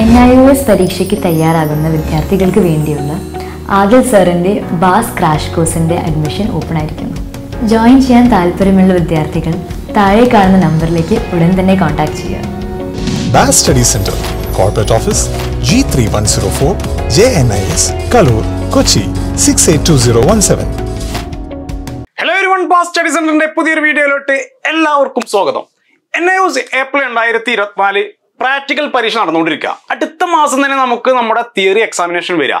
N I O S പരീക്ഷയ്ക്ക് തയ്യാറാകുന്ന വിദ്യാർത്ഥികൾക്ക് വേണ്ടിയുള്ള ആദിൽ സാറിൻ്റെ ബാസ് ക്രാഷ് കോഴ്സിൻ്റെ അഡ്മിഷൻ ഓപ്പൺ ആയിരിക്കുന്നു ജോയിൻ ചെയ്യാൻ താല്പര്യമുള്ള വിദ്യാർത്ഥികൾ താഴെ കാണുന്ന നമ്പറിലേക്ക് ഉടൻ തന്നെ കോൺടാക്ട് ചെയ്യുക Baas study centre corporate office G three one zero four J N I S Kaloor Kochi six eight two zero one seven hello ഒരു വൺ ബാസ് സ്റ്റഡി സെന്ററിന്റെ പുതിയൊരു വീഡിയോയിലോട്ട് എല്ലാവർക്കും സ്വാഗതം എൻ ഐ ഓസ് ഏപ്രിൽ രണ്ടായിരത്തി ഇരുപത്തിനാല് പ്രാക്ടിക്കൽ പരീക്ഷ നടന്നുകൊണ്ടിരിക്കുക അടുത്ത മാസം തന്നെ നമുക്ക് നമ്മുടെ തിയറി എക്സാമിനേഷൻ വരിക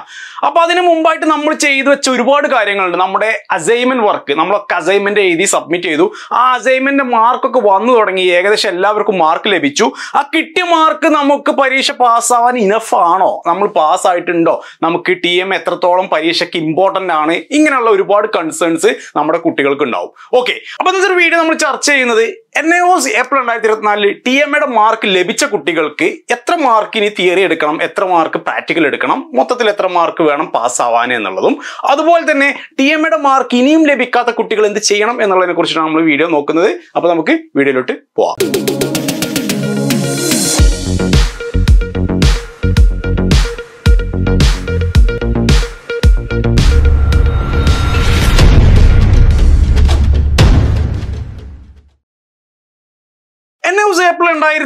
അപ്പോൾ അതിന് മുമ്പായിട്ട് നമ്മൾ ചെയ്തു വെച്ച ഒരുപാട് കാര്യങ്ങളുണ്ട് നമ്മുടെ അസൈൻമെന്റ് വർക്ക് നമ്മളൊക്കെ അസൈൻമെന്റ് എഴുതി സബ്മിറ്റ് ചെയ്തു ആ അസൈൻമെന്റ് മാർക്കൊക്കെ വന്നു തുടങ്ങി ഏകദേശം എല്ലാവർക്കും മാർക്ക് ലഭിച്ചു ആ കിട്ടിയ മാർക്ക് നമുക്ക് പരീക്ഷ പാസ്സാവാൻ ഇനഫ് ആണോ നമ്മൾ പാസ്സായിട്ടുണ്ടോ നമുക്ക് ടി എം എത്രത്തോളം പരീക്ഷയ്ക്ക് ഇമ്പോർട്ടൻ്റ് ആണ് ഇങ്ങനെയുള്ള ഒരുപാട് കൺസേൺസ് നമ്മുടെ കുട്ടികൾക്ക് ഉണ്ടാവും ഓക്കെ അപ്പോൾ എന്താ വീഡിയോ നമ്മൾ ചർച്ച ചെയ്യുന്നത് എൻ എ ഓസ് ഏപ്രിൽ രണ്ടായിരത്തി ഇരുപത്തിനാലിൽ ടി എം എയുടെ മാർക്ക് ലഭിച്ച കുട്ടി കുട്ടികൾക്ക് എത്ര ഇനി തിയറി എടുക്കണം എത്ര മാർക്ക് പ്രാക്ടിക്കൽ എടുക്കണം മൊത്തത്തിൽ എത്ര മാർക്ക് വേണം പാസ്സാവാൻ എന്നുള്ളതും അതുപോലെ തന്നെ ടി എം എയുടെ മാർക്ക് ഇനിയും ലഭിക്കാത്ത കുട്ടികൾ എന്ത് ചെയ്യണം എന്നുള്ളതിനെ കുറിച്ചിട്ടാണ് നമ്മൾ വീഡിയോ നോക്കുന്നത് അപ്പോൾ നമുക്ക് വീഡിയോയിലോട്ട് പോവാം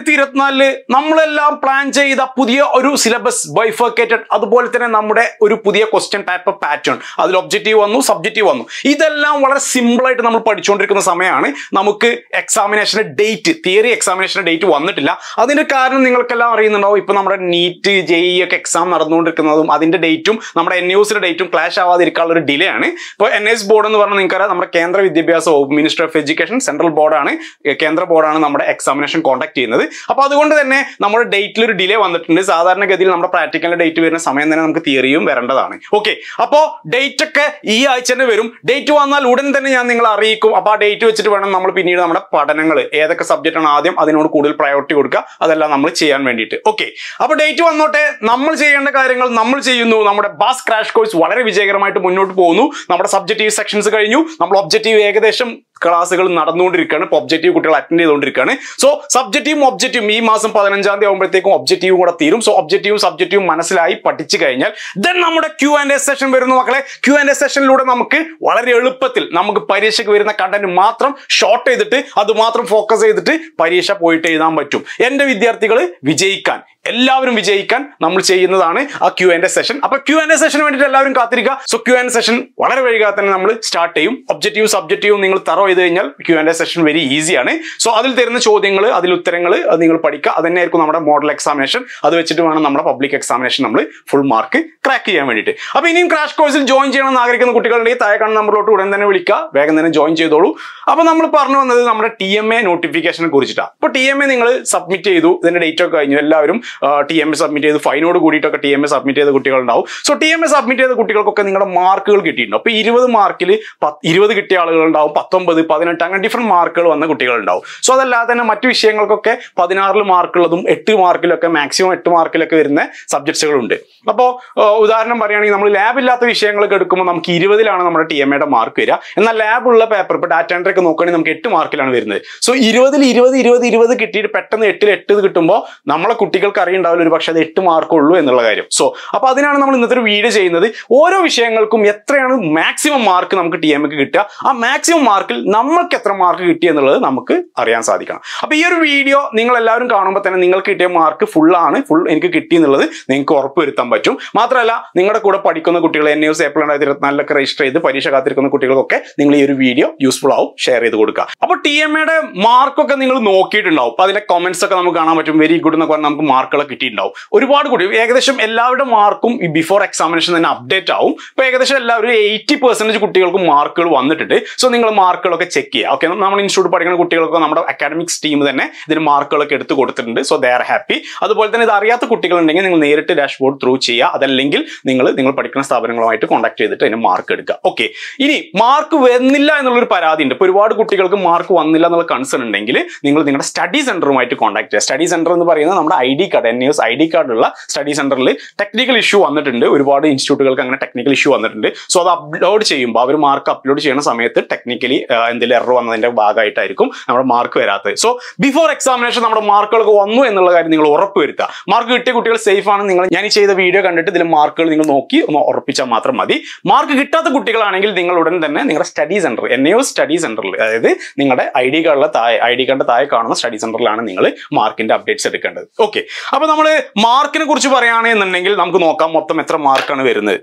രണ്ടായിരത്തി ഇരുപത്തിനാലില് നമ്മളെല്ലാം പ്ലാൻ ചെയ്ത പുതിയ ഒരു സിലബസ് ബൈഫർക്കേറ്റഡ് അതുപോലെ തന്നെ നമ്മുടെ ഒരു പുതിയ ക്വസ്റ്റ്യൻ ടൈപ്പ് പാറ്റേൺ അതിൽ ഒബ്ജക്റ്റീവ് വന്നു സബ്ജക്റ്റീവ് വന്നു ഇതെല്ലാം വളരെ സിമ്പിളായിട്ട് നമ്മൾ പഠിച്ചുകൊണ്ടിരിക്കുന്ന സമയമാണ് നമുക്ക് എക്സാമിനേഷൻ്റെ ഡേറ്റ് തിയറി എക്സാമിനേഷൻ്റെ ഡേറ്റ് വന്നിട്ടില്ല അതിൻ്റെ കാരണം നിങ്ങൾക്കെല്ലാം അറിയുന്നുണ്ടാവും ഇപ്പോൾ നമ്മുടെ നീറ്റ് ജെ ഇ ഒക്കെ എക്സാം നടന്നുകൊണ്ടിരിക്കുന്നതും അതിൻ്റെ ഡേറ്റും നമ്മുടെ എൻ യൂസിൻ്റെ ഡേറ്റും ക്ലാഷ് ആവാതിരിക്കാനുള്ള ഒരു ഡിലേ ആണ് ഇപ്പോൾ എൻ എസ് ബോർഡ് എന്ന് പറഞ്ഞാൽ നിങ്ങൾക്കറിയാം നമ്മുടെ കേന്ദ്ര വിദ്യാഭ്യാസ വകുപ്പ് മിനിസ്റ്റർ ഓഫ് എഡ്യൂക്കേഷൻ സെൻട്രൽ ബോർഡാണ് കേന്ദ്ര ബോർഡാണ് നമ്മുടെ എക്സാമിനേഷൻ കോൺടാക്ട് ചെയ്യുന്നത് അപ്പോൾ അതുകൊണ്ട് തന്നെ നമ്മുടെ ഡേറ്റിൽ ഒരു ഡിലേ വന്നിട്ടുണ്ട് സാധാരണഗതിയിൽ നമ്മുടെ പ്രാക്ടിക്കലിന്റെ ഡേറ്റ് വരുന്ന സമയം തന്നെ നമുക്ക് തിയറിയും വരേണ്ടതാണ് ഓക്കെ അപ്പോൾ ഡേറ്റ് ഒക്കെ ഈ ആഴ്ച തന്നെ വരും ഡേറ്റ് വന്നാൽ ഉടൻ തന്നെ ഞാൻ നിങ്ങൾ അറിയിക്കും അപ്പോൾ ആ ഡേറ്റ് വെച്ചിട്ട് വേണം നമ്മൾ പിന്നീട് നമ്മുടെ പഠനങ്ങൾ ഏതൊക്കെ സബ്ജക്റ്റ് ആണ് ആദ്യം അതിനോട് കൂടുതൽ പ്രയോറിറ്റി കൊടുക്കുക അതെല്ലാം നമ്മൾ ചെയ്യാൻ വേണ്ടിയിട്ട് ഓക്കെ അപ്പോൾ ഡേറ്റ് വന്നോട്ടെ നമ്മൾ ചെയ്യേണ്ട കാര്യങ്ങൾ നമ്മൾ ചെയ്യുന്നു നമ്മുടെ ബാസ് ക്രാഷ് കോഴ്സ് വളരെ വിജയകരമായിട്ട് മുന്നോട്ട് പോകുന്നു നമ്മുടെ സബ്ജക്റ്റീവ് സെക്ഷൻസ് കഴിഞ്ഞു നമ്മൾ ഒബ്ജക്റ്റീവ് ഏകദേശം ക്ലാസ്സുകൾ നടന്നുകൊണ്ടിരിക്കുകയാണ് ഇപ്പോൾ ഒബ്ജക്റ്റീവ് കുട്ടികൾ അറ്റൻഡ് ചെയ്തുകൊണ്ടിരിക്കുകയാണ് സോ സബ്ജക്റ്റീവും ഒബ്ജക്റ്റീവും ഈ മാസം പതിനഞ്ചാം തീയതി ആകുമ്പോഴത്തേക്കും ഒബ്ജക്റ്റീവും കൂടെ തീരും സോ ഒബ്ജക്റ്റീവും സബ്ജക്റ്റീവും മനസ്സിലായി പഠിച്ചു കഴിഞ്ഞാൽ ദെൻ നമ്മുടെ ക്യൂ ആൻഡ് എ സെഷൻ വരുന്നു മക്കളെ ക്യൂ ആൻഡ് എ സെഷനിലൂടെ നമുക്ക് വളരെ എളുപ്പത്തിൽ നമുക്ക് പരീക്ഷയ്ക്ക് വരുന്ന കണ്ടന്റ് മാത്രം ഷോർട്ട് ചെയ്തിട്ട് അത് മാത്രം ഫോക്കസ് ചെയ്തിട്ട് പരീക്ഷ പോയിട്ട് എഴുതാൻ പറ്റും എൻ്റെ വിദ്യാർത്ഥികൾ വിജയിക്കാൻ എല്ലാവരും വിജയിക്കാൻ നമ്മൾ ചെയ്യുന്നതാണ് ആ ക്യു ആൻഡ് സെഷൻ അപ്പൊ ക്യു ആൻഡ് സെഷന് വേണ്ടിട്ട് എല്ലാവരും കാത്തിരിക്കുക സോ ക്യു ആൻഡ് സെഷൻ വളരെ വൈകാതെ തന്നെ നമ്മൾ സ്റ്റാർട്ട് ചെയ്യും ഒബ്ജക്റ്റീവ് സബ്ജക്റ്റീവ് നിങ്ങൾ തറോ ചെയ്ത് കഴിഞ്ഞാൽ ക്യു ആൻഡ് സെഷൻ വെരി ഈസിയാണ് സോ അതിൽ തരുന്ന ചോദ്യങ്ങൾ അതിൽ ഉത്തരങ്ങൾ നിങ്ങൾ പഠിക്കുക തന്നെയായിരിക്കും നമ്മുടെ മോഡൽ എക്സാമിനേഷൻ അത് വെച്ചിട്ട് വേണം നമ്മുടെ പബ്ലിക് എക്സാമിനേഷൻ നമ്മൾ ഫുൾ മാർക്ക് ക്രാക്ക് ചെയ്യാൻ വേണ്ടിയിട്ട് അപ്പൊ ഇനിയും ക്രാഷ് കോഴ്സിൽ ജോയിൻ ചെയ്യണമെന്ന് ആഗ്രഹിക്കുന്ന കുട്ടികളുണ്ടെങ്കിൽ താഴെ കാണുന്ന നമ്പറിലോട്ട് ഉടൻ തന്നെ വിളിക്കുക വേഗം തന്നെ ജോയിൻ ചെയ്തോളൂ അപ്പൊ നമ്മൾ പറഞ്ഞു വന്നത് നമ്മുടെ ടി എം എ നോട്ടിഫിക്കേഷനെ കുറിച്ചിട്ടാണ് അപ്പൊ ടി എം എ നിങ്ങൾ സബ്മിറ്റ് ചെയ്തു ഇതിന്റെ ഡേറ്റ് ഒക്കെ കഴിഞ്ഞു എല്ലാവരും ടി എം എ സബ്മിറ്റ് ചെയ്ത് ഫൈനോട് കൂടിയിട്ടൊക്കെ ടി എം എ സബ്മിറ്റ് ചെയ്ത കുട്ടികളുണ്ടാവും so T M A submit ചെയ്ത കുട്ടികൾക്കൊക്കെ നിങ്ങളുടെ മാർക്കുകൾ കിട്ടിയിട്ടുണ്ട് അപ്പോൾ ഇരുപത് മാർക്കിൽ ഇരുപത് കിട്ടിയ ആളുകളുണ്ടാവും പത്തൊമ്പത് പതിനെട്ട് അങ്ങനെ ഡിഫറെൻറ്റ് മാർക്കുകൾ വന്ന കുട്ടികളുണ്ടാവും സോ അതല്ലാതെ തന്നെ മറ്റു വിഷയങ്ങൾക്കൊക്കെ പതിനാറിൽ മാർക്കുള്ളതും എട്ട് മാർക്കിലൊക്കെ മാക്സിമം എട്ട് മാർക്കിലൊക്കെ വരുന്ന സബ്ജക്ട്സുകളുണ്ട് അപ്പോൾ ഉദാഹരണം പറയുകയാണെങ്കിൽ നമ്മൾ ലാബ് ഇല്ലാത്ത വിഷയങ്ങളൊക്കെ എടുക്കുമ്പോൾ നമുക്ക് ഇരുപതിലാണ് നമ്മുടെ ടി എം എയുടെ മാർക്ക് വരിക എന്നാൽ ലാബ് ഉള്ള പേപ്പർ ഇപ്പോൾ ഡാറ്റ എൻട്രി ഒക്കെ നോക്കുകയാണെങ്കിൽ നമുക്ക് എട്ട് മാർക്കിലാണ് വരുന്നത് സോ ഇരുപതിൽ ഇരുപത് ഇരുപത് ഇരുപത് കിട്ടിയിട്ട് പെട്ടെന്ന് എട്ടിൽ എട്ട് കിട്ടുമ്പോൾ നമ്മളെ കുട്ടികൾക്ക് അറിയുണ്ടാവില്ല ഒരു പക്ഷെ അത് എട്ട് മാർക്കുള്ളൂ എന്നുള്ള കാര്യം സോ അപ്പോൾ അതിനാണ് നമ്മൾ ഇന്നത്തെ ഒരു വീഡിയോ ചെയ്യുന്നത് ഓരോ വിഷയങ്ങൾക്കും എത്രയാണ് മാക്സിമം മാർക്ക് നമുക്ക് ടി എം കിട്ടുക ആ മാക്സിമം മാർക്കിൽ നമ്മൾക്ക് എത്ര മാർക്ക് കിട്ടി എന്നുള്ളത് നമുക്ക് അറിയാൻ സാധിക്കണം അപ്പോൾ ഈ ഒരു വീഡിയോ നിങ്ങൾ എല്ലാവരും കാണുമ്പോൾ തന്നെ നിങ്ങൾക്ക് കിട്ടിയ മാർക്ക് ഫുൾ ആണ് ഫുൾ എനിക്ക് കിട്ടി എന്നുള്ളത് നിങ്ങൾക്ക് ഉറപ്പുവരുത്താൻ പറ്റും മാത്രമല്ല നിങ്ങളുടെ കൂടെ പഠിക്കുന്ന കുട്ടികൾ എൻ യു സേപ്പിൾ ഉണ്ടായിരുന്ന നല്ലൊക്കെ രജിസ്റ്റർ ചെയ്ത് പരീക്ഷ കാത്തിരിക്കുന്ന കുട്ടികൾക്കൊക്കെ നിങ്ങൾ ഈ ഒരു വീഡിയോ യൂസ്ഫുൾ ആവും ഷെയർ ചെയ്ത് കൊടുക്കുക അപ്പോൾ ടി എം എയുടെ മാർക്കൊക്കെ നിങ്ങൾ നോക്കിയിട്ടുണ്ടാവും അപ്പോൾ അതിന്റെ കമന്റ്സ് ഒക്കെ നമുക്ക് കാണാൻ പറ്റും വെരി ഗുഡ് എന്നൊക്കെ പറഞ്ഞാൽ നമുക്ക് മാർക്ക് മക്കളെ കിട്ടിയിട്ടുണ്ടാവും ഒരുപാട് കൂടി ഏകദേശം എല്ലാവരുടെ മാർക്കും ഈ ബിഫോർ എക്സാമിനേഷൻ തന്നെ അപ്ഡേറ്റ് ആവും അപ്പോൾ ഏകദേശം എല്ലാവരും എയ്റ്റി പെർസെൻറ്റേജ് കുട്ടികൾക്ക് മാർക്കുകൾ വന്നിട്ടുണ്ട് സോ നിങ്ങൾ മാർക്കുകളൊക്കെ ചെക്ക് ചെയ്യുക ഓക്കെ നമ്മൾ ഇൻസ്റ്റിറ്റ്യൂട്ട് പഠിക്കുന്ന കുട്ടികൾക്ക് നമ്മുടെ അക്കാഡമിക്സ് ടീം തന്നെ ഇതിന് മാർക്കുകളൊക്കെ എടുത്ത് കൊടുത്തിട്ടുണ്ട് സോ ദേ ആർ ഹാപ്പി അതുപോലെ തന്നെ ഇത് അറിയാത്ത കുട്ടികളുണ്ടെങ്കിൽ നിങ്ങൾ നേരിട്ട് ഡാഷ്ബോർഡ് ത്രൂ ചെയ്യുക അതല്ലെങ്കിൽ നിങ്ങൾ നിങ്ങൾ പഠിക്കുന്ന സ്ഥാപനങ്ങളുമായിട്ട് കോൺടാക്ട് ചെയ്തിട്ട് അതിന് മാർക്ക് എടുക്കുക ഓക്കെ ഇനി മാർക്ക് വന്നില്ല എന്നുള്ളൊരു പരാതി ഉണ്ട് ഇപ്പോൾ ഒരുപാട് കുട്ടികൾക്ക് മാർക്ക് വന്നില്ല എന്നുള്ള കൺസേൺ ഉണ്ടെങ്കിൽ നിങ്ങൾ നിങ്ങളുടെ സ്റ്റഡി സെന്ററുമായിട്ട് കോൺടാക്ട് ചെയ്യുക സ്റ്റഡി സെന്റർ എന്ന് പറയുന്നത് നമ്മുടെ ഐ ഡി കാർഡ് അതായത് എൻ എസ് ഐ ഡി കാർഡുള്ള സ്റ്റഡി സെന്ററിൽ ടെക്നിക്കൽ ഇഷ്യൂ വന്നിട്ടുണ്ട് ഒരുപാട് ഇൻസ്റ്റിറ്റ്യൂട്ടുകൾക്ക് അങ്ങനെ ടെക്നിക്കൽ ഇഷ്യൂ വന്നിട്ടുണ്ട് സോ അത് അപ്ലോഡ് ചെയ്യുമ്പോൾ അവർ മാർക്ക് അപ്ലോഡ് ചെയ്യുന്ന സമയത്ത് ടെക്നിക്കലി എന്തെങ്കിലും എറർ വന്നതിന്റെ ഭാഗമായിട്ടായിരിക്കും നമ്മുടെ മാർക്ക് വരാത്തത് സോ ബിഫോർ എക്സാമിനേഷൻ നമ്മുടെ മാർക്കുകൾക്ക് വന്നു എന്നുള്ള കാര്യം നിങ്ങൾ ഉറപ്പ് വരുത്തുക മാർക്ക് കിട്ടിയ കുട്ടികൾ സേഫ് ആണ് നിങ്ങൾ ഞാൻ ചെയ്ത വീഡിയോ കണ്ടിട്ട് ഇതിൽ മാർക്കുകൾ നിങ്ങൾ നോക്കി ഒന്ന് ഉറപ്പിച്ചാൽ മാത്രം മതി മാർക്ക് കിട്ടാത്ത കുട്ടികളാണെങ്കിൽ നിങ്ങൾ ഉടൻ തന്നെ നിങ്ങളുടെ സ്റ്റഡി സെന്റർ എൻ സ്റ്റഡി സെന്ററിൽ അതായത് നിങ്ങളുടെ ഐ ഡി കാർഡിലെ താഴെ ഐ ഡി കാർഡിന്റെ താഴെ കാണുന്ന സ്റ്റഡി സെന്ററിലാണ് നിങ്ങൾ മാർക്കിന്റെ അപ്ഡേറ്റ്സ് എടുക്കേണ്ടത് ഓക്കെ അപ്പൊ നമ്മൾ മാർക്കിനെ കുറിച്ച് പറയുകയാണെന്നുണ്ടെങ്കിൽ നമുക്ക് നോക്കാം മൊത്തം എത്ര മാർക്കാണ് വരുന്നത്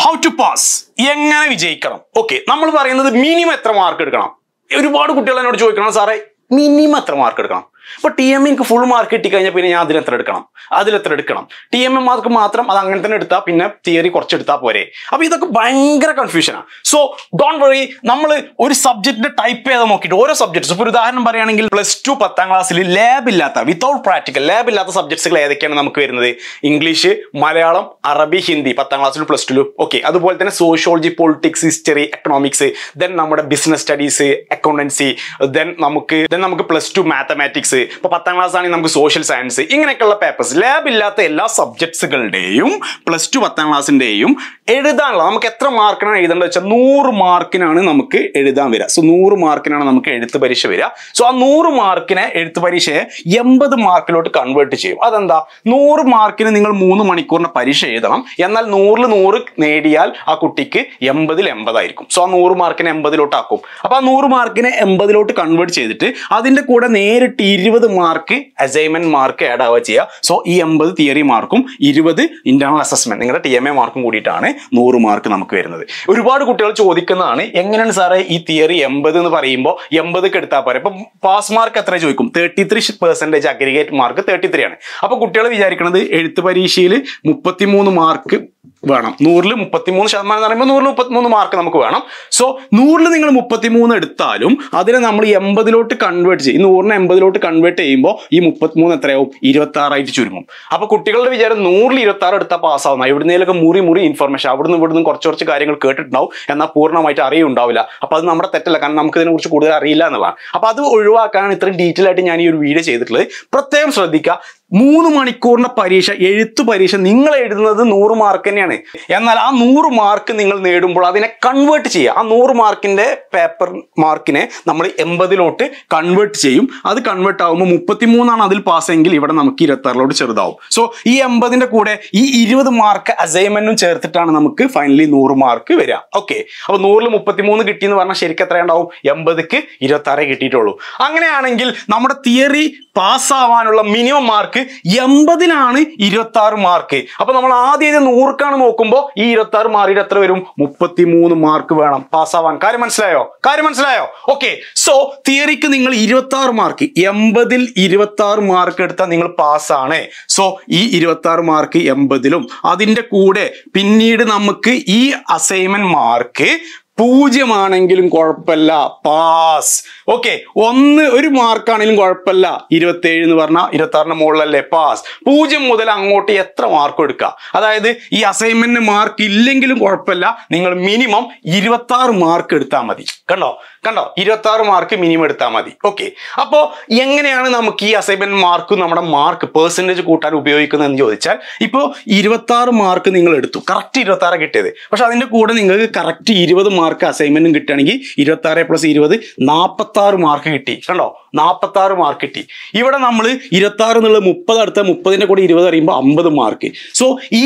ഹൗ ടു പാസ് എങ്ങനെ വിജയിക്കണം ഓക്കെ നമ്മൾ പറയുന്നത് മിനിമം എത്ര മാർക്ക് എടുക്കണം ഒരുപാട് കുട്ടികൾ എന്നോട് ചോദിക്കണം സാറേ മിനിമം എത്ര മാർക്ക് എടുക്കണം അപ്പോൾ ടി എം എനിക്ക് ഫുൾ മാർക്ക് കിട്ടിക്കഴിഞ്ഞാൽ പിന്നെ ഞാൻ അതിലെത്ര എടുക്കണം അതിലെത്ര എടുക്കണം ടി എം എ മാർക്ക് മാത്രം അത് അങ്ങനെ തന്നെ എടുത്താൽ പിന്നെ തിയറി കുറച്ചെടുത്താൽ പോരെ അപ്പോൾ ഇതൊക്കെ ഭയങ്കര കൺഫ്യൂഷനാണ് സോ ഡോണ്ട് വറി നമ്മൾ ഒരു സബ്ജക്റ്റിന്റെ ടൈപ്പ് ചെയ്താൽ നോക്കിയിട്ട് ഓരോ സബ്ജക്ട്സ് ഇപ്പൊ ഉദാഹരണം പറയുകയാണെങ്കിൽ പ്ലസ് ടു പത്താം ക്ലാസ്സിൽ ലാബ് ഇല്ലാത്ത വിത്തൗട്ട് പ്രാക്ടിക്കൽ ലാബ് ഇല്ലാത്ത സബ്ജക്ട്സുകൾ ഏതൊക്കെയാണ് നമുക്ക് വരുന്നത് ഇംഗ്ലീഷ് മലയാളം അറബി ഹിന്ദി പത്താം ക്ലാസ്സിലും പ്ലസ് ടു ഓക്കെ അതുപോലെ തന്നെ sociology politics history economics then നമ്മുടെ ബിസിനസ് സ്റ്റഡീസ് അക്കൗണ്ടൻസി ദെൻ നമുക്ക് ദെൻ നമുക്ക് പ്ലസ് ടു മാത്തമാറ്റിക്സ് ഇപ്പൊ പത്താം ക്ലാസ് ആണെങ്കിൽ നമുക്ക് സോഷ്യൽ സയൻസ് ഇങ്ങനെയൊക്കെയുള്ള പേപ്പേഴ്സ് ലാബ് ഇല്ലാത്ത എല്ലാ സബ്ജക്ട്സുകളുടെയും പ്ലസ് ടു പത്താം ക്ലാസ്സിൻ്റെയും എഴുതാനുള്ള നമുക്ക് എത്ര മാർക്കിനാണ് എഴുതേണ്ടത് വെച്ചാൽ നൂറ് മാർക്കിനാണ് നമുക്ക് എഴുതാൻ വരിക സോ നൂറ് മാർക്കിനാണ് നമുക്ക് എഴുത്ത് പരീക്ഷ വരിക സോ ആ നൂറ് മാർക്കിനെ എഴുത്ത് പരീക്ഷയെ എൺപത് മാർക്കിലോട്ട് കൺവേർട്ട് ചെയ്യും അതെന്താ നൂറ് മാർക്കിന് നിങ്ങൾ മൂന്ന് മണിക്കൂറിന് പരീക്ഷ എഴുതണം എന്നാൽ നൂറിൽ നൂറ് നേടിയാൽ ആ കുട്ടിക്ക് എൺപതിൽ എൺപതായിരിക്കും സോ ആ നൂറ് മാർക്കിനെ എൺപതിലോട്ടാക്കും അപ്പോൾ ആ നൂറ് മാർക്കിനെ എൺപതിലോട്ട് കൺവേർട്ട് ചെയ്തിട്ട് അതിൻ്റെ കൂടെ നേരിട്ട് എഴുപത് മാർക്ക് അസൈൻമെന്റ് മാർക്ക് ആഡ് ആവുക ചെയ്യുക സോ ഈ എൺപത് തിയറി മാർക്കും ഇരുപത് ഇന്റർണൽ അസസ്മെന്റ് നിങ്ങളുടെ ടി എം എ മാർക്കും കൂടിയിട്ടാണ് നൂറ് മാർക്ക് നമുക്ക് വരുന്നത് ഒരുപാട് കുട്ടികൾ ചോദിക്കുന്നതാണ് എങ്ങനെയാണ് സാറേ ഈ തിയറി എൺപത് എന്ന് പറയുമ്പോൾ എൺപതൊക്കെ എടുത്താൽ പോരെ ഇപ്പം പാസ് മാർക്ക് എത്ര ചോദിക്കും thirty three percentage aggregate mark thirty three ആണ് അപ്പോൾ കുട്ടികൾ വിചാരിക്കുന്നത് എഴുത്ത് പരീക്ഷയിൽ മൂന്ന് മാർക്ക് വേണം നൂറിൽ മുപ്പത്തിമൂന്ന് ശതമാനം എന്ന് പറയുമ്പോൾ നൂറിൽ മുപ്പത്തിമൂന്ന് മാർക്ക് നമുക്ക് വേണം സോ നൂറിൽ നിങ്ങൾ മുപ്പത്തിമൂന്ന് എടുത്താലും അതിനെ നമ്മൾ എൺപതിലോട്ട് കൺവേർട്ട് ചെയ്യും നൂറിന് എൺപതിലോട്ട് കൺവേർട്ട് ചെയ്യുമ്പോൾ ഈ മുപ്പത്തിമൂന്ന് എത്രയാവും ഇരുപത്താറായിട്ട് ചുരുങ്ങും അപ്പോൾ കുട്ടികളുടെ വിചാരം നൂറിൽ ഇരുപത്താറ് എടുത്താൽ പാസ്സാവുന്ന എവിടുന്നേലൊക്കെ മുറി മുറി ഇൻഫർമേഷൻ അവിടെ അവിടുന്ന് ഇവിടുന്ന് കുറച്ച് കുറച്ച് കാര്യങ്ങൾ കേട്ടിട്ടുണ്ടാവും എന്നാൽ പൂർണ്ണമായിട്ട് അറിയുണ്ടാവില്ല അപ്പോൾ അത് നമ്മുടെ തെറ്റല്ല കാരണം നമുക്ക് ഇതിനെക്കുറിച്ച് കൂടുതൽ അറിയില്ല എന്നുള്ളതാണ് അപ്പോൾ അത് ഒഴിവാക്കാനാണ് ഇത്രയും ഡീറ്റെയിൽ ആയിട്ട് ഞാൻ ഈ ഒരു വീഡിയോ ചെയ്തിട്ടുള്ളത് പ്രത്യേകം ശ്രദ്ധിക്കുക മൂന്ന് മണിക്കൂറിൻ്റെ പരീക്ഷ എഴുത്തു പരീക്ഷ നിങ്ങൾ എഴുതുന്നത് നൂറ് മാർക്ക് തന്നെയാണ് എന്നാൽ ആ നൂറ് മാർക്ക് നിങ്ങൾ നേടുമ്പോൾ അതിനെ കൺവേർട്ട് ചെയ്യുക ആ നൂറ് മാർക്കിൻ്റെ പേപ്പർ മാർക്കിനെ നമ്മൾ എൺപതിലോട്ട് കൺവേർട്ട് ചെയ്യും അത് കൺവേർട്ട് ആകുമ്പോൾ മുപ്പത്തി മൂന്നാണ് അതിൽ പാസ്സെങ്കിൽ ഇവിടെ നമുക്ക് ഇരുപത്താറിലോട്ട് ചെറുതാവും സോ ഈ എൺപതിൻ്റെ കൂടെ ഈ ഇരുപത് മാർക്ക് അസൈൻമെൻറ്റും ചേർത്തിട്ടാണ് നമുക്ക് ഫൈനലി നൂറ് മാർക്ക് വരിക ഓക്കെ അപ്പോൾ നൂറിൽ മുപ്പത്തി മൂന്ന് കിട്ടിയെന്ന് പറഞ്ഞാൽ ശരിക്കും എത്ര ഉണ്ടാവും എൺപതിക്ക് ഇരുപത്താറേ കിട്ടിയിട്ടുള്ളൂ അങ്ങനെയാണെങ്കിൽ നമ്മുടെ തിയറി പാസ്സാവാനുള്ള മിനിമം മാർക്ക് എൺപതിനാണ് ഇരുപത്തി ആറ് മാർക്ക് അപ്പൊ നമ്മൾ ആദ്യം ഇത് നൂറുക്കാണ് നോക്കുമ്പോൾ ഈ ഇരുപത്തി ആറ് മാർക്കിൽ എത്ര വരും മുപ്പത്തി മൂന്ന് മാർക്ക് വേണം പാസ്സാവാൻ കാര്യം മനസ്സിലായോ കാര്യം മനസ്സിലായോ ഓക്കെ സോ തിയറിക്ക് നിങ്ങൾ ഇരുപത്തി ആറ് മാർക്ക് എൺപതിൽ ഇരുപത്തി ആറ് മാർക്ക് എടുത്താൽ നിങ്ങൾ പാസ്സാണ് സോ ഈ ഇരുപത്തി ആറ് മാർക്ക് എൺപതിലും അതിൻ്റെ കൂടെ പിന്നീട് നമുക്ക് ഈ അസൈൻമെന്റ് മാർക്ക് പൂജ്യമാണെങ്കിലും കുഴപ്പമില്ല പാസ് ഓക്കെ ഒന്ന് ഒരു മാർക്കാണെങ്കിലും കുഴപ്പമില്ല ഏഴ് എന്ന് പറഞ്ഞാൽ ആറിന് മുകളിലല്ലേ പാസ് പൂജ്യം മുതൽ അങ്ങോട്ട് എത്ര മാർക്ക് എടുക്കുക അതായത് ഈ അസൈൻമെന്റിന് മാർക്ക് ഇല്ലെങ്കിലും കുഴപ്പമില്ല നിങ്ങൾ മിനിമം ഇരുപത്താറ് മാർക്ക് എടുത്താൽ മതി കണ്ടോ കണ്ടോ ആറ് മാർക്ക് മിനിമം എടുത്താൽ മതി ഓക്കെ അപ്പോൾ എങ്ങനെയാണ് നമുക്ക് ഈ അസൈൻമെന്റ് മാർക്ക് നമ്മുടെ മാർക്ക് പേഴ്സൻറ്റേജ് കൂട്ടാൻ ഉപയോഗിക്കുന്നത് എന്ന് ചോദിച്ചാൽ ഇപ്പോൾ ഇരുപത്താറ് മാർക്ക് നിങ്ങൾ എടുത്തു കറക്റ്റ് ആറ് കിട്ടിയത് പക്ഷെ അതിൻ്റെ കൂടെ നിങ്ങൾക്ക് കറക്റ്റ് ഇരുപത് മാർക്ക് അസൈൻമെന്റും കിട്ടുകയാണെങ്കിൽ ഇരുപത്തി ആറ് പ്ലസ് ഇരുപത് നാൽപ്പത്തി ആറ് മാർക്ക് കിട്ടി കണ്ടോ നാൽപ്പത്തി ആറ് മാർക്ക് കിട്ടി ഇവിടെ നമ്മൾ ഇരുപത്തി ആറ് എന്നുള്ള മുപ്പത് അടുത്ത മുപ്പതിൻ്റെ കൂടി ഇരുപത് അറിയുമ്പോൾ അമ്പത് മാർക്ക് സോ ഈ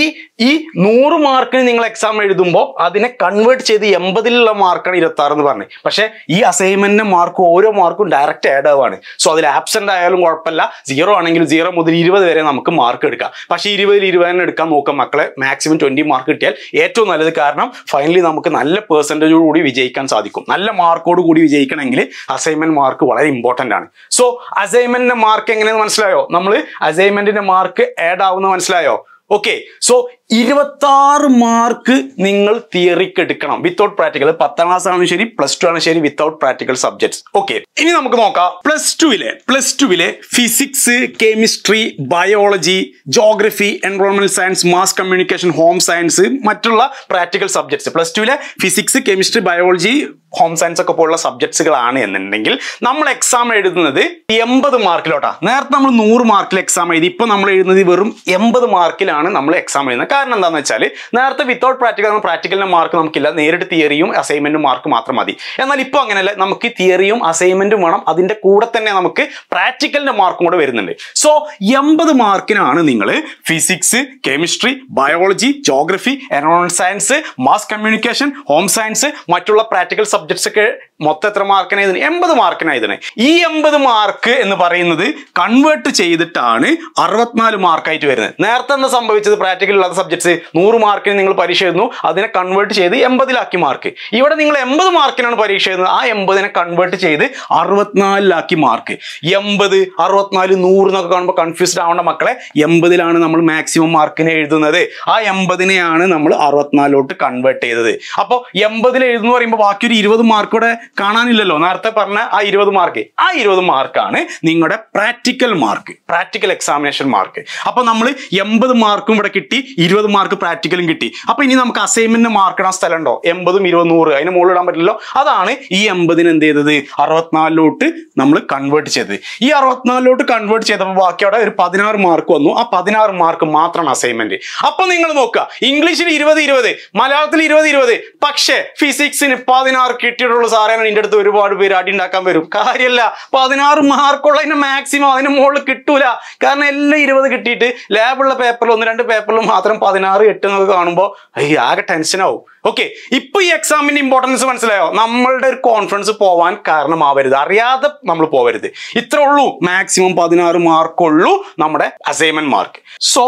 ഈ നൂറ് മാർക്കിന് നിങ്ങൾ എക്സാം എഴുതുമ്പോൾ അതിനെ കൺവേർട്ട് ചെയ്ത് എൺപതിലുള്ള മാർക്കാണ് ഇരുപത്തി ആറ് എന്ന് പറഞ്ഞത് പക്ഷേ ഈ അസൈൻമെന്റിന്റെ മാർക്ക് ഓരോ മാർക്കും ഡയറക്റ്റ് ആഡ് ആവാണ് സോ അതിൽ ആബ്സെന്റ് ആയാലും കുഴപ്പമില്ല സീറോ ആണെങ്കിലും സീറോ മുതൽ ഇരുപത് വരെ നമുക്ക് മാർക്ക് എടുക്കാം പക്ഷേ ഇരുപതിൽ ഇരുപതിനെ എടുക്കാൻ നോക്കാം മക്കളെ മാക്സിമം ട്വന്റി മാർക്ക് കിട്ടിയാൽ ഏറ്റവും നല്ലത് കാരണം ഫൈനലി നമുക്ക് നല്ല പെർസെൻറ്റേജോട് കൂടി വിജയിക്കാൻ സാധിക്കും നല്ല മാർക്കോട് കൂടി വിജയിക്കണമെങ്കിൽ അസൈൻമെന്റ് മാർക്ക് വളരെ ഇമ്പോർട്ടൻ്റ് ആണ് ആണ് സോ അസൈൻമെന്റിന്റെ മാർക്ക് എങ്ങനെയെന്ന് മനസ്സിലായോ നമ്മൾ അസൈൻമെന്റിന്റെ മാർക്ക് ആഡ് ആവുന്ന മനസ്സിലായോ ഓക്കെ സോ ഇരുപത്താറ് മാർക്ക് നിങ്ങൾ തിയറിക്ക് എടുക്കണം വിത്തൗട്ട് പ്രാക്ടിക്കൽ പത്താം ക്ലാസ് ആണ് ശരി പ്ലസ് ടു ആണ് ശരി വിത്തൗട്ട് പ്രാക്ടിക്കൽ സബ്ജക്ട്സ് ഓക്കെ ഇനി നമുക്ക് നോക്കാം പ്ലസ് ടുവിലെ പ്ലസ് ടുവിലെ physics chemistry biology geography environment science mass communication home science മറ്റുള്ള പ്രാക്ടിക്കൽ സബ്ജക്ട്സ് പ്ലസ് ടുവിലെ physics chemistry biology home science ഒക്കെ പോലുള്ള സബ്ജക്ട്സുകളാണ് എന്നുണ്ടെങ്കിൽ നമ്മൾ എക്സാം എഴുതുന്നത് എൺപത് മാർക്കിലോട്ടാ നേരത്തെ നമ്മൾ നൂറ് മാർക്കിൽ എക്സാം എഴുതി ഇപ്പൊ നമ്മൾ എഴുതുന്നത് വെറും എൺപത് മാർക്കിലാണ് നമ്മൾ എക്സാം എഴുതുന്നത് കാരണം എന്താണെന്ന് വെച്ചാൽ നേരത്തെ വിത്തൗട്ട് പ്രാക്ടിക്കൽ നമ്മൾ പ്രാക്ടിക്കലിന് മാർക്ക് നമുക്കില്ല നേരിട്ട് തിയറിയും അസൈൻമെന്റും മാർക്ക് മാത്രം മതി എന്നാൽ ഇപ്പോൾ അങ്ങനെയല്ല നമുക്ക് തിയറിയും അസൈൻമെന്റും വേണം അതിൻ്റെ കൂടെ തന്നെ നമുക്ക് പ്രാക്ടിക്കലിൻ്റെ മാർക്കും കൂടെ വരുന്നുണ്ട് സോ എൺപത് മാർക്കിനാണ് നിങ്ങൾ physics chemistry biology geography environment science mass communication home science മറ്റുള്ള പ്രാക്ടിക്കൽ സബ്ജക്ട്സ് ഒക്കെ മൊത്തം എത്ര മാർക്കിനാണ് എൺപത് മാർക്കിനാണ് ഈ എൺപത് മാർക്ക് എന്ന് പറയുന്നത് കൺവേർട്ട് ചെയ്തിട്ടാണ് അറുപത്തിനാല് മാർക്കായിട്ട് വരുന്നത് നേരത്തെ എന്താ സംഭവിച്ചത് പ്രാക്ടിക്കൽ ഉള്ള സബ്ജക്ട്സ് നൂറ് മാർക്കിന് നിങ്ങൾ പരീക്ഷ എഴുതുന്നു അതിനെ കൺവേർട്ട് ചെയ്ത് എൺപതിലാക്കി മാർക്ക് ഇവിടെ നിങ്ങൾ എൺപത് മാർക്കിനാണ് പരീക്ഷ എഴുതുന്നത് ആ എൺപതിനെ കൺവേർട്ട് ചെയ്ത് അറുപത്തിനാലിലാക്കി മാർക്ക് എൺപത് അറുപത്തിനാല് നൂറ് എന്നൊക്കെ കാണുമ്പോൾ കൺഫ്യൂസ്ഡ് ആവേണ്ട മക്കളെ എൺപതിലാണ് നമ്മൾ മാക്സിമം മാർക്കിനെ എഴുതുന്നത് ആ എൺപതിനെയാണ് നമ്മൾ അറുപത്തിനാലിലോട്ട് കൺവേർട്ട് ചെയ്തത് അപ്പോൾ എൺപതിൽ എഴുതുന്നു പറയുമ്പോൾ ബാക്കി ഒരു ഇരുപത് മാർക്ക് കൂടെ കാണാനില്ലല്ലോ നേരത്തെ പറഞ്ഞ ആ ഇരുപത് മാർക്ക് ആ ഇരുപത് മാർക്കാണ് നിങ്ങളുടെ practical mark practical examination mark അപ്പോൾ നമ്മൾ എൺപത് മാർക്കും ഇവിടെ കിട്ടി ഇരുപത് ഇരുപത് മാർക്ക് പ്രാക്ടിക്കലും കിട്ടി അപ്പൊ ഇനി നമുക്ക് അസൈൻമെന്റ് മാർക്ക് ഇടാൻ ഉണ്ടോ എൺപതും ഇരുപത് നൂറ് അതിന് മുകളിൽ ഇടാൻ പറ്റില്ലല്ലോ അതാണ് ഈ എൺപതിന് എന്ത് ചെയ്തത് അറുപത്തിനാലിലോട്ട് നമ്മൾ കൺവേർട്ട് ചെയ്തത് ഈ അറുപത്തിനാലിലോട്ട് കൺവേർട്ട് ചെയ്തപ്പോൾ ബാക്കി അവിടെ ഒരു പതിനാറ് മാർക്ക് വന്നു ആ പതിനാറ് മാർക്ക് മാത്രമാണ് അസൈൻമെന്റ് അപ്പൊ നിങ്ങൾ നോക്കുക ഇംഗ്ലീഷിൽ ഇരുപത് ഇരുപത് മലയാളത്തിൽ ഇരുപത് ഇരുപത് പക്ഷേ ഫിസിക്സിന് പതിനാറ് കിട്ടിയിട്ടുള്ള സാറേനാണ് എൻ്റെ അടുത്ത് ഒരുപാട് പേര് അടി ഉണ്ടാക്കാൻ വരും കാര്യമല്ല പതിനാറ് മാർക്കുള്ള അതിന് മാക്സിമം അതിന് മുകളിൽ കിട്ടൂല കാരണം എല്ലാം ഇരുപത് കിട്ടിയിട്ട് ലാബുള്ള പേപ്പറിൽ ഒന്ന് രണ്ട് പേപ്പറിൽ മാത്രം പതിനാറ് എട്ട് എന്നൊക്കെ കാണുമ്പോൾ അയ്യ ആകെ ടെൻഷനാവും ഓക്കെ ഇപ്പൊ ഈ എക്സാമിന്റെ ഇമ്പോർട്ടൻസ് മനസ്സിലായോ നമ്മളുടെ ഒരു കോൺഫിഡൻസ് പോവാൻ കാരണമാവരുത് അറിയാതെ നമ്മൾ പോവരുത് ഇത്ര ഉള്ളൂ മാക്സിമം പതിനാറ് മാർക്കുള്ളൂ നമ്മുടെ അസൈൻമെന്റ് മാർക്ക് സോ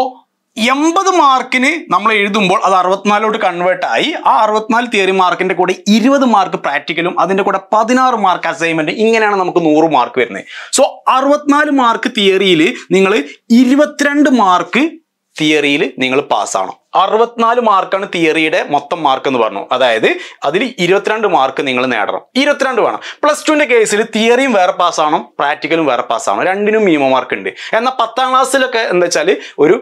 എൺപത് മാർക്കിന് നമ്മൾ എഴുതുമ്പോൾ അത് അറുപത്തിനാലോട്ട് കൺവേർട്ട് ആയി ആ അറുപത്തിനാല് തിയറി മാർക്കിന്റെ കൂടെ ഇരുപത് മാർക്ക് പ്രാക്ടിക്കലും അതിന്റെ കൂടെ പതിനാറ് മാർക്ക് അസൈൻമെന്റ് ഇങ്ങനെയാണ് നമുക്ക് നൂറ് മാർക്ക് വരുന്നത് സോ അറുപത്തിനാല് മാർക്ക് തിയറിയിൽ നിങ്ങൾ ഇരുപത്തിരണ്ട് മാർക്ക് തിയറിയിൽ നിങ്ങൾ പാസ്സാണോ അറുപത്തിനാല് മാർക്കാണ് തിയറിയുടെ മൊത്തം മാർക്ക് എന്ന് പറഞ്ഞു അതായത് അതിൽ ഇരുപത്തിരണ്ട് മാർക്ക് നിങ്ങൾ നേടണം ഇരുപത്തിരണ്ട് വേണം പ്ലസ് ടുവിൻ്റെ കേസിൽ തിയറിയും വേറെ പാസ്സാണോ പ്രാക്ടിക്കലും വേറെ പാസ്സാണോ രണ്ടിനും മിനിമം മാർക്ക് ഉണ്ട് എന്നാൽ പത്താം ക്ലാസ്സിലൊക്കെ എന്താ വെച്ചാൽ ഒരു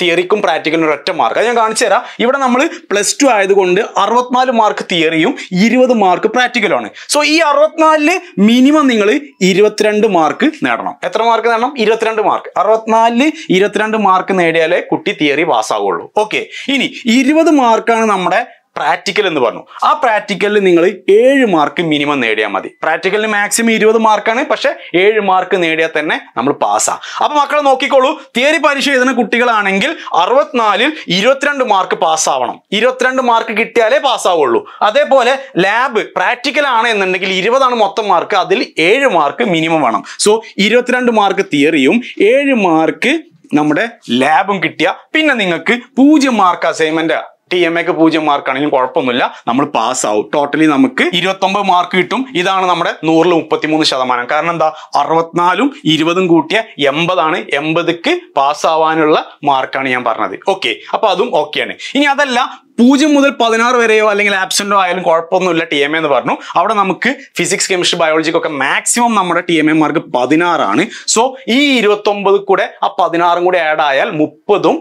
തിയറിക്കും പ്രാക്ടിക്കലിനും ഒരൊറ്റ മാർക്ക് അത് ഞാൻ കാണിച്ചു തരാം ഇവിടെ നമ്മൾ പ്ലസ് ടു ആയതുകൊണ്ട് അറുപത്തിനാല് മാർക്ക് തിയറിയും ഇരുപത് മാർക്ക് പ്രാക്ടിക്കലുമാണ് സോ ഈ അറുപത്തിനാലില് മിനിമം നിങ്ങൾ ഇരുപത്തിരണ്ട് മാർക്ക് നേടണം എത്ര മാർക്ക് നേടണം ഇരുപത്തിരണ്ട് മാർക്ക് അറുപത്തിനാലില് ഇരുപത്തിരണ്ട് മാർക്ക് നേടിയാലേ കുട്ടി തിയറി പാസ്സാവുള്ളൂ ഓക്കെ ഇനി ഇരുപത് മാർക്കാണ് നമ്മുടെ പ്രാക്ടിക്കൽ എന്ന് പറഞ്ഞു ആ പ്രാക്ടിക്കലിൽ നിങ്ങൾ ഏഴ് മാർക്ക് മിനിമം നേടിയാൽ മതി പ്രാക്ടിക്കലിന് മാക്സിമം ഇരുപത് മാർക്കാണ് പക്ഷേ ഏഴ് മാർക്ക് നേടിയാൽ തന്നെ നമ്മൾ പാസ്സാ അപ്പൊ മക്കളെ നോക്കിക്കോളൂ തിയറി പരീക്ഷ എഴുതുന്ന കുട്ടികളാണെങ്കിൽ അറുപത്തിനാലിൽ ഇരുപത്തിരണ്ട് മാർക്ക് പാസ്സാവണം ഇരുപത്തിരണ്ട് മാർക്ക് കിട്ടിയാലേ പാസ്സാവുള്ളൂ അതേപോലെ ലാബ് പ്രാക്ടിക്കൽ ആണ് എന്നുണ്ടെങ്കിൽ ഇരുപതാണ് മൊത്തം മാർക്ക് അതിൽ ഏഴ് മാർക്ക് മിനിമം വേണം സോ ഇരുപത്തിരണ്ട് മാർക്ക് തിയറിയും ഏഴ് മാർക്ക് നമ്മുടെ ലാബും കിട്ടിയ പിന്നെ നിങ്ങൾക്ക് പൂജ്യം മാർക്ക് അസൈൻമെന്റ് ടി എം എക്ക് പൂജ്യം ആണെങ്കിലും കുഴപ്പമൊന്നുമില്ല നമ്മൾ പാസ് ആവും ടോട്ടലി നമുക്ക് ഇരുപത്തൊമ്പത് മാർക്ക് കിട്ടും ഇതാണ് നമ്മുടെ നൂറിൽ മുപ്പത്തിമൂന്ന് ശതമാനം കാരണം എന്താ അറുപത്തിനാലും ഇരുപതും കൂട്ടിയ എൺപതാണ് എൺപതിക്ക് പാസ്സാവാനുള്ള മാർക്കാണ് ഞാൻ പറഞ്ഞത് ഓക്കെ അപ്പൊ അതും ഓക്കെയാണ് ഇനി അതല്ല പൂജ്യം മുതൽ പതിനാറ് വരെയോ അല്ലെങ്കിൽ ആബ്സെന്റോ ആയാലും കുഴപ്പമൊന്നുമില്ല ടി എം എന്ന് പറഞ്ഞു അവിടെ നമുക്ക് ഫിസിക്സ് കെമിസ്ട്രി ബയോളജിക്കൊക്കെ മാക്സിമം നമ്മുടെ ടി എം എ മാർക്ക് പതിനാറാണ് സോ ഈ ഇരുപത്തൊമ്പത് കൂടെ ആ പതിനാറും കൂടെ ആഡ് ആയാൽ മുപ്പതും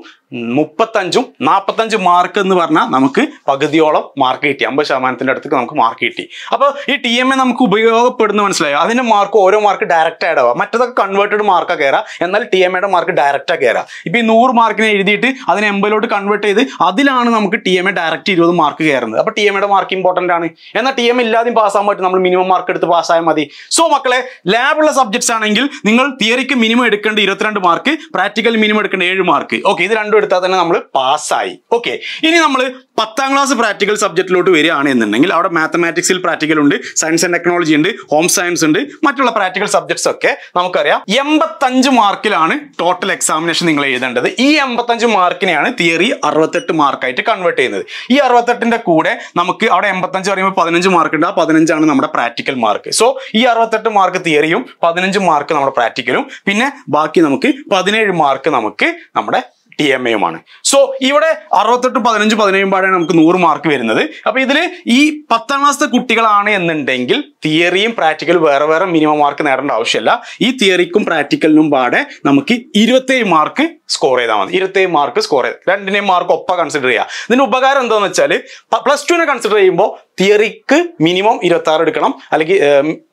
മുപ്പത്തഞ്ചും നാൽപ്പത്തഞ്ച് മാർക്ക് എന്ന് പറഞ്ഞാൽ നമുക്ക് പകുതിയോളം മാർക്ക് കിട്ടി അമ്പത് ശതമാനത്തിൻ്റെ അടുത്തേക്ക് നമുക്ക് മാർക്ക് കിട്ടി അപ്പോൾ ഈ ടി എം എ നമുക്ക് ഉപയോഗപ്പെടുന്ന മനസ്സിലായോ അതിൻ്റെ മാർക്ക് ഓരോ മാർക്ക് ഡയറക്റ്റ് ആഡ് ആവാം മറ്റതൊക്കെ കൺവേർട്ടഡ് മാർക്കാ കയറാം എന്നാൽ ടി എം എയുടെ മാർക്ക് ഡയറക്റ്റാണ് കയറാം ഇപ്പോൾ ഈ നൂറ് മാർക്കിനെ എഴുതിയിട്ട് അതിനെ എൺപതിലോട്ട് കൺവേർട്ട് ചെയ്ത് അതിലാണ് നമുക്ക് ടി എം എ ഡയറക്റ്റ് ഇരുപത് മാർക്ക് കയറുന്നത് അപ്പോൾ ടി എം എയുടെ മാർക്ക് ഇമ്പോർട്ടൻ്റ് ആണ് എന്നാൽ ടി എം ഇല്ലാതെയും പാസ്സാകാൻ പറ്റും നമ്മൾ മിനിമം മാർക്ക് എടുത്ത് പാസ്സായാൽ മതി സോ മക്കളെ ലാബുള്ള സബ്ജക്ട്സ് ആണെങ്കിൽ നിങ്ങൾ തിയറിക്ക് മിനിമം എടുക്കേണ്ട ഇരുപത്തിരണ്ട് മാർക്ക് പ്രാക്ടിക്കൽ മിനിമം എടുക്കേണ്ട ഏഴ് മാർക്ക് ഓക്കെ ഇത് രണ്ടും എടുത്താൽ തന്നെ നമ്മൾ പാസ്സായി ഓക്കെ ഇനി നമ്മൾ പത്താം ക്ലാസ് പ്രാക്ടിക്കൽ സബ്ജക്റ്റിലോട്ട് വരികയാണ് എന്നുണ്ടെങ്കിൽ അവിടെ മാത്തമാറ്റിക്സിൽ പ്രാക്ടിക്കൽ ഉണ്ട് സയൻസ് ആൻഡ് ടെക്നോളജി ഉണ്ട് ഹോം സയൻസ് ഉണ്ട് മറ്റുള്ള പ്രാക്ടിക്കൽ സബ്ജക്ട്സ് ഒക്കെ നമുക്കറിയാം എൺപത്തഞ്ച് മാർക്കിലാണ് ടോട്ടൽ എക്സാമിനേഷൻ നിങ്ങൾ എഴുതേണ്ടത് ഈ എൺപത്തഞ്ച് മാർക്കിനെയാണ് തിയറി അറുപത്തെട്ട് മാർക്കായിട്ട് കൺവേർട്ട് ചെയ്യുന്നത് ഈ അറുപത്തെട്ടിന്റെ കൂടെ നമുക്ക് അവിടെ എൺപത്തഞ്ച് പറയുമ്പോൾ പതിനഞ്ച് മാർക്ക് ഉണ്ട് ആ പതിനഞ്ചാണ് നമ്മുടെ പ്രാക്ടിക്കൽ മാർക്ക് സോ ഈ അറുപത്തെട്ട് മാർക്ക് തിയറിയും പതിനഞ്ച് മാർക്ക് നമ്മുടെ പ്രാക്ടിക്കലും പിന്നെ ബാക്കി നമുക്ക് പതിനേഴ് മാർക്ക് നമുക്ക് നമ്മുടെ ടി എം എയുമാണ് സോ ഇവിടെ അറുപത്തെട്ടും പതിനഞ്ചും പതിനേഴും പാടാണ് നമുക്ക് നൂറ് മാർക്ക് വരുന്നത് അപ്പൊ ഇതിൽ ഈ പത്താം ക്ലാസ്സിലെ കുട്ടികളാണ് എന്നുണ്ടെങ്കിൽ തിയറിയും പ്രാക്ടിക്കലും വേറെ വേറെ മിനിമം മാർക്ക് നേടേണ്ട ആവശ്യമില്ല ഈ തിയറിക്കും പ്രാക്ടിക്കലിനും പാടെ നമുക്ക് ഇരുപത്തേഴ് മാർക്ക് സ്കോർ ചെയ്താൽ മതി ഇരുപത്തേഴ് മാർക്ക് സ്കോർ ചെയ്ത് രണ്ടിനെയും മാർക്ക് ഒപ്പം കൺസിഡർ ചെയ്യുക ഇതിന്റെ ഉപകാരം എന്താന്ന് വെച്ചാൽ പ്ലസ് ടുവിനെ കൺസിഡർ ചെയ്യുമ്പോൾ തിയറിക്ക് മിനിമം ഇരുപത്തി ആറ് എടുക്കണം അല്ലെങ്കിൽ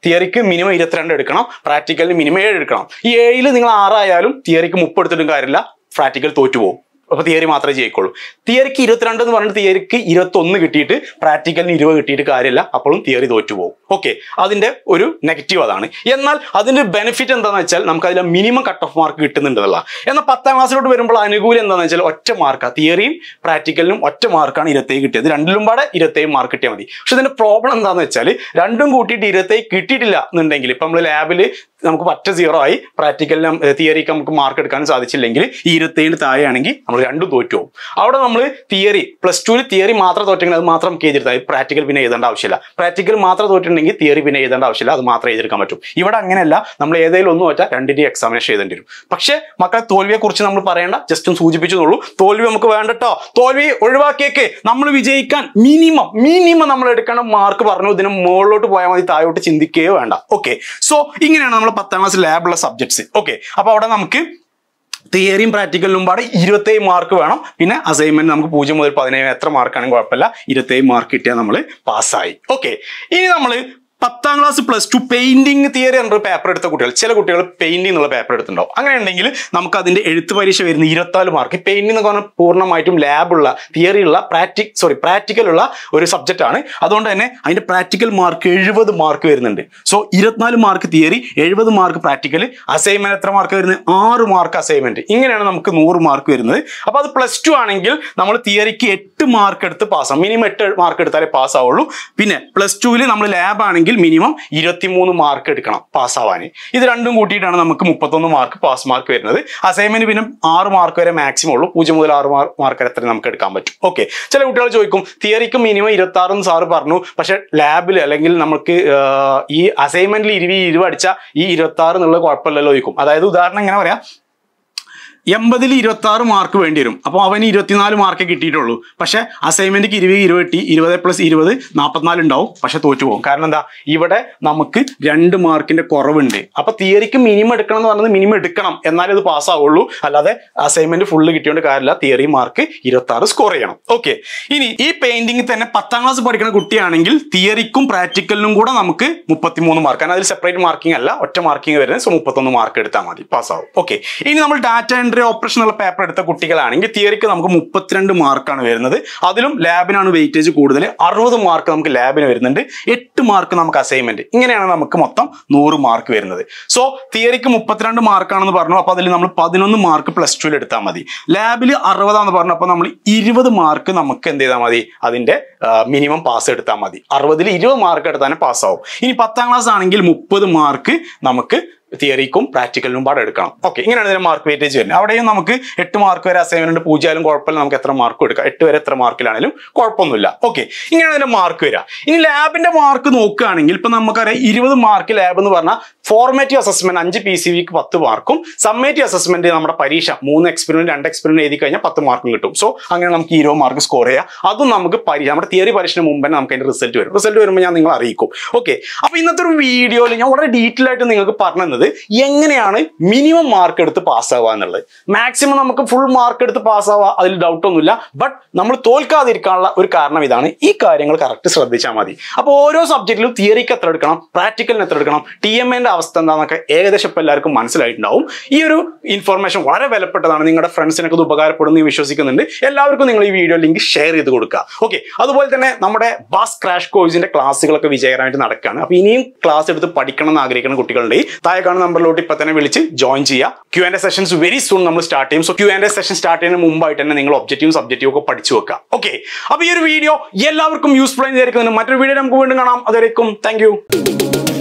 തിയറിക്ക് മിനിമം ഇരുപത്തിരണ്ട് എടുക്കണം പ്രാക്ടിക്കലിന് മിനിമം ഏഴ് എടുക്കണം ഈ ഏഴിൽ നിങ്ങൾ ആറായാലും തിയറിക്ക് മുപ്പ് എടുത്തിട്ടും കാര്യമില്ല പ്രാക്ടിക്കൽ തോറ്റുപോകും അപ്പോൾ തിയറി മാത്രമേ ജയിക്കുള്ളൂ തിയറിക്ക് ഇരുപത്തിരണ്ട് എന്ന് പറഞ്ഞിട്ട് തിയറിക്ക് ഇരുപത്തൊന്ന് കിട്ടിയിട്ട് പ്രാക്ടിക്കലിന് ഇരുപത് കിട്ടിയിട്ട് കാര്യമില്ല അപ്പോഴും തിയറി തോറ്റുപോകും ഓക്കെ അതിൻ്റെ ഒരു നെഗറ്റീവ് അതാണ് എന്നാൽ അതിൻ്റെ ബെനിഫിറ്റ് എന്താണെന്ന് വെച്ചാൽ നമുക്ക് അതിലെ മിനിമം കട്ട് ഓഫ് മാർക്ക് കിട്ടുന്നുണ്ടല്ല എന്നാൽ പത്താം ക്ലാസ്സിലോട്ട് വരുമ്പോൾ അനുകൂലം എന്താണെന്ന് വെച്ചാൽ ഒറ്റ മാർക്കാണ് തിയറിയും പ്രാക്ടിക്കലിനും ഒറ്റ മാർക്കാണ് ഇരുപത്തേഴ് കിട്ടിയത് രണ്ടിലും പാടെ ഇരുപത്തേഴ് മാർക്ക് കിട്ടിയാൽ മതി പക്ഷെ ഇതിൻ്റെ പ്രോബ്ലം എന്താണെന്ന് വെച്ചാൽ രണ്ടും കൂട്ടിയിട്ട് ഇരുപത്തേഴ് കിട്ടിയിട്ടില്ല എന്നുണ്ടെങ്കിൽ ഇപ്പം നമ്മൾ ലാബിൽ നമുക്ക് പറ്റ സീറോ ആയി പ്രാക്ടിക്കലിനും തിയറിക്ക് നമുക്ക് മാർക്ക് എടുക്കാൻ സാധിച്ചില്ലെങ്കിൽ ഈ താഴെയാണെങ്കിൽ നമ്മൾ രണ്ടും തോറ്റു പോകും അവിടെ നമ്മൾ തിയറി പ്ലസ് ടുവിൽ തിയറി മാത്രം തോറ്റെങ്കിൽ അത് മാത്രം നമുക്ക് എഴുതിയെടുത്താൽ പ്രാക്ടിക്കൽ പിന്നെ എഴുതേണ്ട ആവശ്യമില്ല പ്രാക്ടിക്കൽ മാത്രം തോറ്റിട്ടുണ്ടെങ്കിൽ തിയറി പിന്നെ എഴുതേണ്ട ആവശ്യമില്ല അത് മാത്രം എഴുതിയെടുക്കാൻ പറ്റും ഇവിടെ അങ്ങനെയല്ല നമ്മൾ ഏതെങ്കിലും ഒന്നും വെച്ചാൽ രണ്ടിൻ്റെയും എക്സാമിനേഷൻ എഴുതേണ്ടി വരും പക്ഷേ മക്കളെ തോൽവിയെക്കുറിച്ച് നമ്മൾ പറയേണ്ട ജസ്റ്റ് ഒന്ന് സൂചിപ്പിച്ചതുള്ളൂ തോൽവി നമുക്ക് വേണ്ടട്ടോ തോൽവി ഒഴിവാക്കിയൊക്കെ നമ്മൾ വിജയിക്കാൻ മിനിമം മിനിമം നമ്മൾ എടുക്കേണ്ട മാർക്ക് പറഞ്ഞു ഇതിന് മുകളിലോട്ട് പോയാൽ മതി താഴോട്ട് ചിന്തിക്കുകയോ വേണ്ട ഓക്കെ സോ ഇങ്ങനെയാണ് നമ്മൾ നമ്മൾ പത്താം ക്ലാസ് ലാബുള്ള സബ്ജക്ട്സ് ഓക്കെ അപ്പൊ അവിടെ നമുക്ക് തിയറിയും പ്രാക്ടിക്കലും പാടെ ഇരുപത്തേഴ് മാർക്ക് വേണം പിന്നെ അസൈൻമെന്റ് നമുക്ക് പൂജ്യം മുതൽ പതിനേഴ് എത്ര മാർക്കാണെങ്കിൽ കുഴപ്പമില്ല ഇരുപത്തേഴ് മാർക്ക് കിട്ടിയാൽ നമ്മൾ പാസ്സായി ഓക്കെ ഇനി നമ്മൾ പത്താം class plus two painting theory എന്നൊരു പേപ്പർ എടുത്ത കുട്ടികൾ ചില കുട്ടികൾ പെയിന്റിംഗ് എന്നുള്ള പേപ്പർ എടുത്തിട്ടുണ്ടാവും അങ്ങനെയുണ്ടെങ്കിൽ നമുക്ക് അതിന്റെ എഴുത്ത് പരീക്ഷ വരുന്ന ഇരുപത്തിനാല് മാർക്ക് പെയിന്റിംഗ് എന്ന് പറഞ്ഞാൽ പൂർണ്ണമായിട്ടും ലാബുള്ള തിയറി ഉള്ള പ്രാക്ടിക് സോറി പ്രാക്ടിക്കൽ ഉള്ള ഒരു സബ്ജക്റ്റ് ആണ് അതുകൊണ്ട് തന്നെ അതിന്റെ പ്രാക്ടിക്കൽ മാർക്ക് എഴുപത് മാർക്ക് വരുന്നുണ്ട് സോ ഇരുപത്തിനാല് മാർക്ക് തിയറി എഴുപത് മാർക്ക് പ്രാക്ടിക്കൽ അസൈൻമെന്റ് എത്ര മാർക്ക് വരുന്നത് ആറ് മാർക്ക് അസൈൻമെന്റ് ഇങ്ങനെയാണ് നമുക്ക് നൂറ് മാർക്ക് വരുന്നത് അപ്പൊ അത് പ്ലസ് ടു ആണെങ്കിൽ നമ്മൾ തിയറിക്ക് എട്ട് മാർക്ക് എടുത്ത് പാസ്സാവും മിനിമം എട്ട് മാർക്ക് എടുത്താലേ പാസ്സാവുള്ളൂ പിന്നെ പ്ലസ് ടുവിൽ നമ്മൾ ലാബ് ആണെങ്കിൽ മിനിമം ഇരുപത്തിമൂന്ന് മാർക്ക് എടുക്കണം പാസ്സാവാൻ ഇത് രണ്ടും കൂട്ടിയിട്ടാണ് നമുക്ക് മുപ്പത്തൊന്ന് മാർക്ക് പാസ് മാർക്ക് വരുന്നത് അസൈൻമെന്റ് പിന്നെ ആറ് മാർക്ക് വരെ മാക്സിമം ഉള്ളൂ പൂജ്യം മുതൽ ആറ് മാർക്ക് വരെ അത്രയും നമുക്ക് എടുക്കാൻ പറ്റും ഓക്കെ ചില കുട്ടികൾ ചോദിക്കും തിയറിക്ക് മിനിമം ഇരുപത്തി ആറ് സാറ് പറഞ്ഞു പക്ഷെ ലാബിൽ അല്ലെങ്കിൽ നമുക്ക് ഈ അസൈൻമെന്റിൽ ഇരുവി ഇരുവടിച്ച ഈ ഇരുപത്തി ആറ് എന്നുള്ള കുഴപ്പമില്ലല്ലോ ചോദിക്കും അതായത് ഉദാഹരണം എങ്ങനെ പറയാം എൺപതിൽ ഇരുപത്തി ആറ് മാർക്ക് വേണ്ടി വരും അപ്പോൾ അവന് ഇരുപത്തിനാല് മാർക്ക് കിട്ടിയിട്ടുള്ളൂ പക്ഷേ അസൈൻമെൻറ്റ് ഇരുപത് ഇരുപത്തി ഇരുപത് പ്ലസ് ഇരുപത് നാൽപ്പത്തിനാല് ഉണ്ടാവും പക്ഷേ തോറ്റു പോകും കാരണം എന്താ ഇവിടെ നമുക്ക് രണ്ട് മാർക്കിൻ്റെ കുറവുണ്ട് അപ്പോൾ തിയറിക്ക് മിനിമം എടുക്കണം എന്ന് പറഞ്ഞത് മിനിമം എടുക്കണം എന്നാലേ അത് പാസ്സാവുള്ളൂ അല്ലാതെ അസൈൻമെൻറ്റ് ഫുള്ള് കിട്ടിയോണ്ട് കാര്യമില്ല തിയറി മാർക്ക് ഇരുപത്തി സ്കോർ ചെയ്യണം ഓക്കെ ഇനി ഈ പെയിൻറ്റിംഗിൽ തന്നെ പത്താം ക്ലാസ് പഠിക്കുന്ന കുട്ടിയാണെങ്കിൽ തിയറിക്കും പ്രാക്ടിക്കലിനും കൂടെ നമുക്ക് മുപ്പത്തിമൂന്ന് മാർക്ക് കാരണം അതിൽ സെപ്പറേറ്റ് മാർക്കിംഗ് അല്ല ഒറ്റ മാർക്കിംഗ് വരുന്നത് സോ മുപ്പത്തൊന്ന് മാർക്ക് എടുത്താൽ മതി പാസ്സാവും ഓക്കെ ഇനി നമ്മൾ ഡാറ്റ എൻട്രി സെക്കൻഡറി ഉള്ള പേപ്പർ എടുത്ത കുട്ടികളാണെങ്കിൽ തിയറിക്ക് നമുക്ക് മുപ്പത്തിരണ്ട് മാർക്കാണ് വരുന്നത് അതിലും ലാബിനാണ് വെയിറ്റേജ് കൂടുതൽ അറുപത് മാർക്ക് നമുക്ക് ലാബിന് വരുന്നുണ്ട് എട്ട് മാർക്ക് നമുക്ക് അസൈൻമെന്റ് ഇങ്ങനെയാണ് നമുക്ക് മൊത്തം നൂറ് മാർക്ക് വരുന്നത് സോ തിയറിക്ക് മുപ്പത്തിരണ്ട് മാർക്കാണെന്ന് പറഞ്ഞു അപ്പോൾ അതിൽ നമ്മൾ പതിനൊന്ന് മാർക്ക് പ്ലസ് ടുവിൽ എടുത്താൽ മതി ലാബിൽ അറുപതാന്ന് പറഞ്ഞു അപ്പോൾ നമ്മൾ ഇരുപത് മാർക്ക് നമുക്ക് എന്ത് ചെയ്താൽ മതി അതിൻ്റെ മിനിമം പാസ് എടുത്താൽ മതി അറുപതിൽ ഇരുപത് മാർക്ക് എടുത്താൽ പാസ്സാവും ഇനി പത്താം ക്ലാസ് ആണെങ്കിൽ മുപ്പത് മാർക്ക് നമുക്ക് തിയറിക്കും പ്രാക്ടിക്കലിനും പാടെ എടുക്കണം ഓക്കെ ഇങ്ങനെയാണ് ഇതിന് മാർക്ക് വെയിറ്റേജ് വരുന്നത് അവിടെയും നമുക്ക് എട്ട് മാർക്ക് വരെ അസൈൻമെന്റ് പൂജയാലും കുഴപ്പമില്ല നമുക്ക് എത്ര മാർക്ക് എടുക്കാം എട്ട് വരെ എത്ര മാർക്കിലാണെങ്കിലും കുഴപ്പമൊന്നുമില്ല ഓക്കെ ഇങ്ങനെയാണ് ഇതിന്റെ മാർക്ക് വരിക ഇനി ലാബിന്റെ മാർക്ക് നോക്കുകയാണെങ്കിൽ ഇപ്പൊ നമുക്കറിയാം ഇരുപത് മാർക്ക് ലാബ് എന്ന് പറഞ്ഞാൽ ഫോർമേറ്റീവ് അസസ്മെന്റ് അഞ്ച് പി സി വിക്ക് പത്ത് മാർക്കും സമ്മേറ്റീവ് അസസ്മെന്റ് നമ്മുടെ പരീക്ഷ മൂന്ന് എക്സ്പെരിമെന്റ് രണ്ട് എക്സ്പെരിമെന്റ് എഴുതി കഴിഞ്ഞാൽ പത്ത് മാർക്കും കിട്ടും സോ അങ്ങനെ നമുക്ക് ഇരുപത് മാർക്ക് സ്കോർ ചെയ്യാം അതും നമുക്ക് പരീക്ഷ നമ്മുടെ തിയറി പരീക്ഷന് മുമ്പ് തന്നെ നമുക്ക് അതിന്റെ റിസൾട്ട് വരും റിസൾട്ട് വരുമ്പോൾ ഞാൻ നിങ്ങൾ അറിയിക്കും ഓക്കെ അപ്പൊ ഇന്നത്തെ ഒരു വീഡിയോയിൽ ഞാൻ വളരെ ഡീറ്റെയിൽ ആയിട്ട് നിങ്ങൾക്ക് പറഞ്ഞത് എങ്ങനെയാണ് മിനിമം മാർക്ക് എടുത്ത് പാസ്സാവുക എന്നുള്ളത് മാക്സിമം നമുക്ക് ഫുൾ മാർക്ക് എടുത്ത് പാസ്സാവുക അതിൽ ഡൗട്ടൊന്നുമില്ല ബട്ട് നമ്മൾ തോൽക്കാതിരിക്കാനുള്ള ഒരു കാരണം ഇതാണ് ഈ കാര്യങ്ങൾ കറക്റ്റ് ശ്രദ്ധിച്ചാൽ മതി അപ്പോൾ ഓരോ സബ്ജക്റ്റിലും തിയറിക്ക് എത്ര എടുക്കണം പ്രാക്ടിക്കലിന് എത്ര എടുക്കണം ടി എം എൻ്റെ അവസ്ഥ എന്താണെന്നൊക്കെ ഏകദേശം ഇപ്പം എല്ലാവർക്കും മനസ്സിലായിട്ടുണ്ടാവും ഈ ഒരു ഇൻഫർമേഷൻ വളരെ വിലപ്പെട്ടതാണ് നിങ്ങളുടെ ഫ്രണ്ട്സിനൊക്കെ ഇത് ഉപകാരപ്പെടുന്നു വിശ്വസിക്കുന്നുണ്ട് എല്ലാവർക്കും നിങ്ങൾ ഈ വീഡിയോ ലിങ്ക് ഷെയർ ചെയ്ത് കൊടുക്കുക ഓക്കെ അതുപോലെ തന്നെ നമ്മുടെ ബസ് ക്രാഷ് കോഴ്സിന്റെ ക്ലാസ്സുകളൊക്കെ വിജയകരമായിട്ട് നടക്കുകയാണ് അപ്പോൾ ഇനിയും ക്ലാസ് എടുത്ത് പഠിക്കണം എന്ന് ആഗ്രഹിക്കുന്ന കുട്ടികളുടെ താഴെ കാണുന്ന നമ്പറിലോട്ട് ഇപ്പൊ തന്നെ വിളിച്ച് ജോയിൻ ചെയ്യുക Q and sessions very soon നമ്മൾ സ്റ്റാർട്ട് ചെയ്യും so Q and session start ചെയ്യുന്ന മുമ്പായിട്ട് തന്നെ നിങ്ങൾ ഒബ്ജക്റ്റീവും സബ്ജക്റ്റീവും ഒക്കെ പഠിച്ചു വെക്കുക ഓക്കെ അപ്പോൾ ഈ ഒരു വീഡിയോ എല്ലാവർക്കും യൂസ്ഫുൾ ആയി ചേർക്കുന്നതിന് മറ്റൊരു വീഡിയോ നമുക്ക് വീണ്ടും കാണാം അതുവരേക്കും താങ്ക്